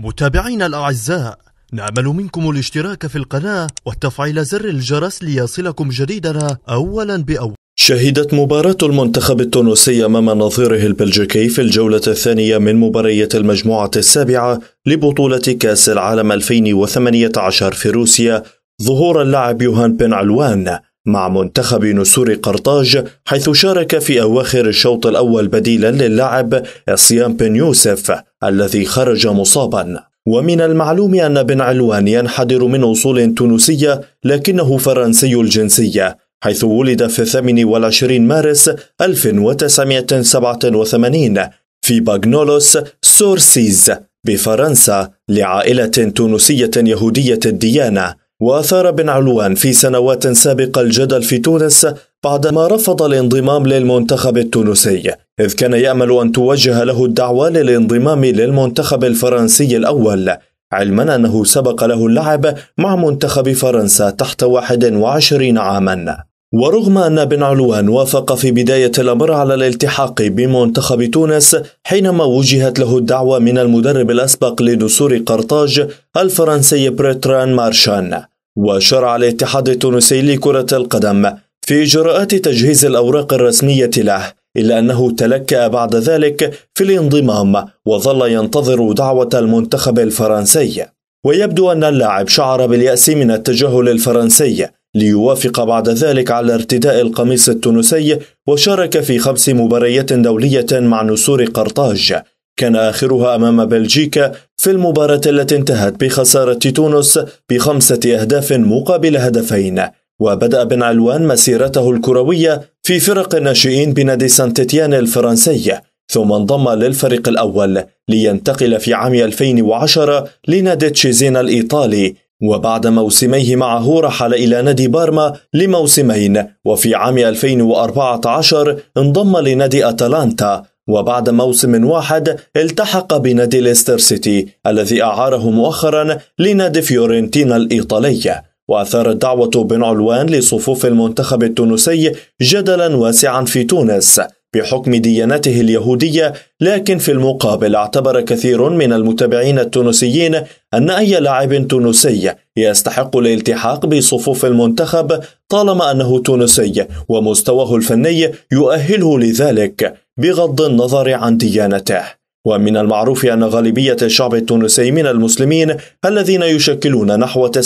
متابعينا الأعزاء نأمل منكم الاشتراك في القناة وتفعيل زر الجرس ليصلكم جديدنا أولا بأول شهدت مباراة المنتخب التونسي أمام نظيره البلجيكي في الجولة الثانية من مباريات المجموعة السابعة لبطولة كأس العالم 2018 في روسيا ظهور اللاعب يوهان بن علوان مع منتخب نسور قرطاج حيث شارك في أواخر الشوط الأول بديلا للاعب عصيان بن يوسف الذي خرج مصابا ومن المعلوم أن بن علوان ينحدر من أصول تونسية لكنه فرنسي الجنسية حيث ولد في 28 مارس 1987 في باغنولوس سورسيز بفرنسا لعائلة تونسية يهودية الديانة وأثار بن علوان في سنوات سابقة الجدل في تونس بعدما رفض الانضمام للمنتخب التونسي إذ كان يأمل أن توجه له الدعوة للانضمام للمنتخب الفرنسي الأول علما أنه سبق له اللعب مع منتخب فرنسا تحت 21 عاماً ورغم أن بن علوان وافق في بداية الأمر على الالتحاق بمنتخب تونس حينما وجهت له الدعوة من المدرب الأسبق لدسور قرطاج الفرنسي بريتران مارشان وشرع الاتحاد التونسي لكرة القدم في إجراءات تجهيز الأوراق الرسمية له إلا أنه تلكأ بعد ذلك في الانضمام وظل ينتظر دعوة المنتخب الفرنسي ويبدو أن اللاعب شعر باليأس من التجاهل الفرنسي ليوافق بعد ذلك على ارتداء القميص التونسي وشارك في خمس مباريات دولية مع نسور قرطاج كان آخرها أمام بلجيكا في المباراة التي انتهت بخسارة تونس بخمسة أهداف مقابل هدفين وبدأ بن علوان مسيرته الكروية في فرق الناشئين بنادي سانتيتيان الفرنسي ثم انضم للفريق الأول لينتقل في عام 2010 لنادي تشيزينا الإيطالي وبعد موسميه معه رحل إلى نادي بارما لموسمين وفي عام 2014 انضم لنادي أتلانتا وبعد موسم واحد التحق بنادي ليستر سيتي الذي أعاره مؤخرا لنادي فيورنتينا الإيطالية وأثارت دعوة بن علوان لصفوف المنتخب التونسي جدلا واسعا في تونس بحكم ديانته اليهودية لكن في المقابل اعتبر كثير من المتابعين التونسيين أن أي لاعب تونسي يستحق الالتحاق بصفوف المنتخب طالما أنه تونسي ومستواه الفني يؤهله لذلك بغض النظر عن ديانته ومن المعروف أن غالبية الشعب التونسي من المسلمين الذين يشكلون نحو 99%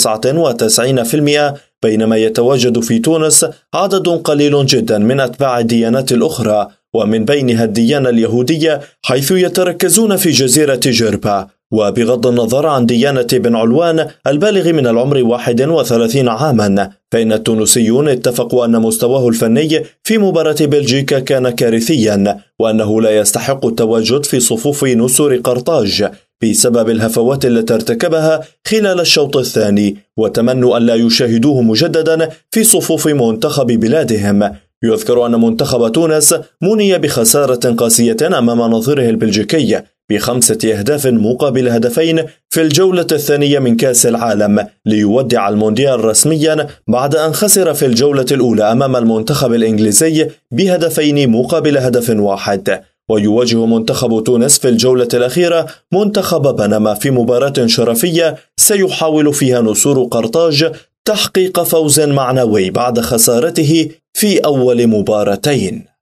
بينما يتواجد في تونس عدد قليل جدا من أتباع الديانات الأخرى ومن بينها الديانة اليهودية حيث يتركزون في جزيرة جربة وبغض النظر عن ديانة بن علوان البالغ من العمر 31 عاما فإن التونسيون اتفقوا أن مستواه الفني في مباراة بلجيكا كان كارثيا وأنه لا يستحق التواجد في صفوف نسور قرطاج بسبب الهفوات التي ارتكبها خلال الشوط الثاني وتمنوا ألا يشاهدوه مجددا في صفوف منتخب بلادهم يذكر أن منتخب تونس مني بخسارة قاسية أمام نظيره البلجيكي بخمسة أهداف مقابل هدفين في الجولة الثانية من كأس العالم ليودع المونديال رسميا بعد أن خسر في الجولة الأولى أمام المنتخب الإنجليزي بهدفين مقابل هدف واحد ويواجه منتخب تونس في الجولة الأخيرة منتخب بنما في مباراة شرفية سيحاول فيها نسور قرطاج تحقيق فوز معنوي بعد خسارته في أول مباراتين